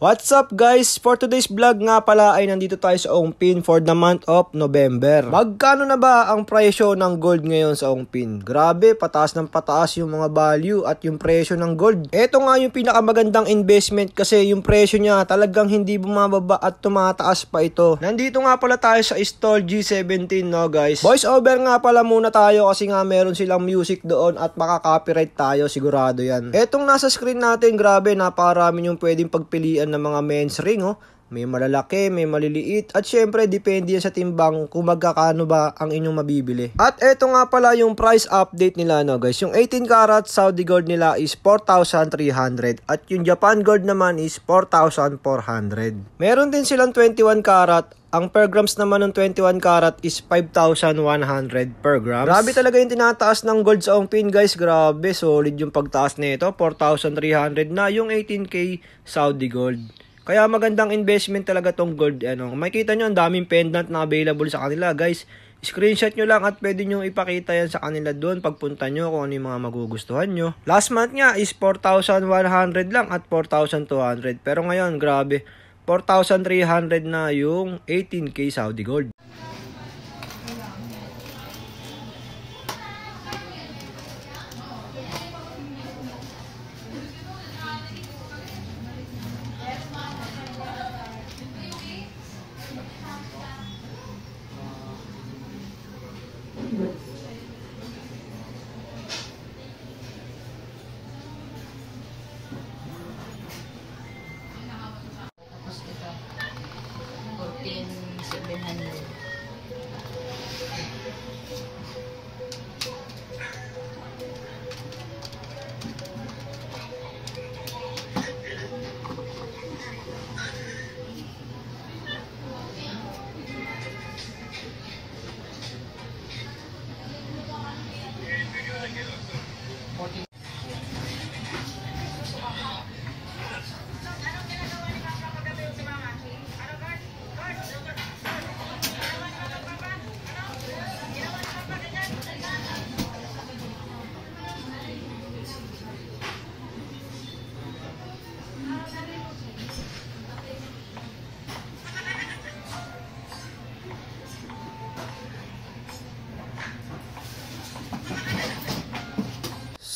What's up guys? For today's vlog nga pala ay nandito tayo sa Ongpin for the month of November. Magkano na ba ang presyo ng gold ngayon sa Ongpin? Grabe, pataas ng pataas yung mga value at yung presyo ng gold. Ito nga yung pinakamagandang investment kasi yung presyo niya talagang hindi bumababa at tumataas pa ito. Nandito nga pala tayo sa stall G17 no guys. Voice over nga pala muna tayo kasi nga meron silang music doon at makaka-copyright tayo sigurado yan. Etong nasa screen natin grabe napakarami yung pwedeng pagpilian ng mga men's ring, oh. May malalaki, may maliliit, at syempre depende sa timbang kung magkakano ba ang inyong mabibili. At eto nga pala yung price update nila no guys. Yung 18 karat Saudi gold nila is 4,300 at yung Japan gold naman is 4,400. Meron din silang 21 karat ang per grams naman ng 21 karat is 5,100 per grams. Grabe talaga yung tinataas ng gold sa ongpin guys. Grabe, solid yung pagtaas nito. 4,300 na yung 18K Saudi gold. Kaya magandang investment talaga tong gold. Ano. makita nyo, ang daming pendant na available sa kanila, guys. Screenshot nyo lang at pwede nyo ipakita yan sa kanila doon pagpunta nyo kung ano yung mga magugustuhan nyo. Last month nga is 4,100 lang at 4,200. Pero ngayon, grabe, 4,300 na yung 18K Saudi Gold.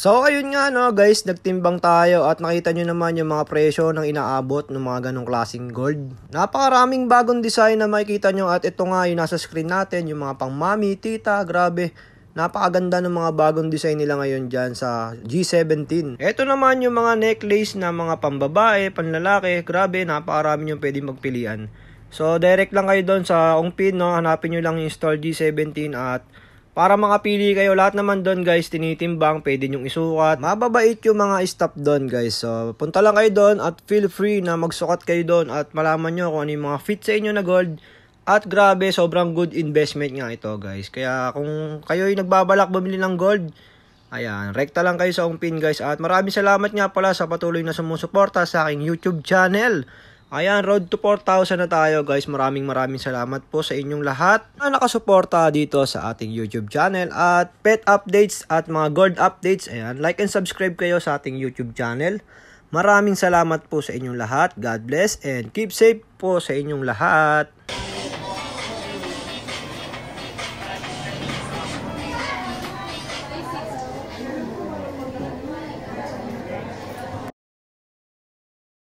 So ayun nga no guys, nagtimbang tayo at nakita nyo naman yung mga presyo ng inaabot ng mga ganong klaseng gold. Napakaraming bagong design na makikita nyo at ito nga yung nasa screen natin, yung mga pang mami, tita, grabe. Napakaganda ng mga bagong design nila ngayon dyan sa G17. Ito naman yung mga necklace na mga pambabae, panlalaki, grabe napakarami yung pwede magpilian. So direct lang kayo doon sa Ongpin, no? hanapin nyo lang yung store G17 at para makapili kayo, lahat naman doon guys, tinitimbang, pwede nyong isukat. Mababait yung mga stop doon guys. So, punta lang kayo doon at feel free na magsukat kayo doon at malaman nyo kung ano yung mga fit sa inyo na gold. At grabe, sobrang good investment nga ito guys. Kaya kung kayo'y nagbabalak bumili ng gold, ayan, rekta lang kayo sa umpin guys. At maraming salamat nga pala sa patuloy na sumusuporta sa aking YouTube channel. Ayan, road to 4,000 na tayo guys. Maraming maraming salamat po sa inyong lahat na nakasuporta dito sa ating YouTube channel at pet updates at mga gold updates. Ayan, like and subscribe kayo sa ating YouTube channel. Maraming salamat po sa inyong lahat. God bless and keep safe po sa inyong lahat.